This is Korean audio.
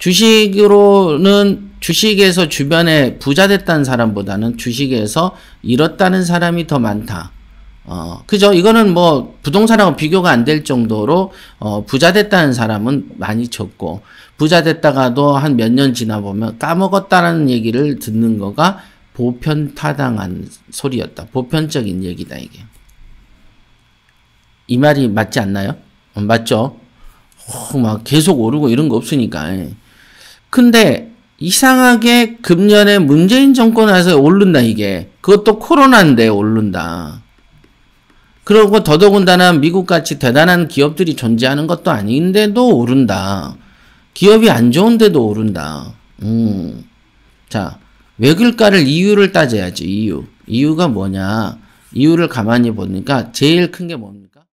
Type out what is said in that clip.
주식으로는 주식에서 주변에 부자 됐다는 사람보다는 주식에서 잃었다는 사람이 더 많다. 어, 그죠? 이거는 뭐 부동산하고 비교가 안 될 정도로 어, 부자 됐다는 사람은 많이 적고 부자 됐다가도 한 몇 년 지나 보면 까먹었다는 얘기를 듣는 거가 보편타당한 소리였다. 보편적인 얘기다 이게. 이 말이 맞지 않나요? 어, 맞죠? 어, 막 계속 오르고 이런 거 없으니까. 근데 이상하게 금년에 문재인 정권 와서 오른다 이게. 그것도 코로나인데 오른다. 그러고 더더군다나 미국같이 대단한 기업들이 존재하는 것도 아닌데도 오른다. 기업이 안 좋은데도 오른다. 음. 자, 왜 그럴까를 이유를 따져야지, 이유. 이유가 뭐냐. 이유를 가만히 보니까 제일 큰 게 뭡니까?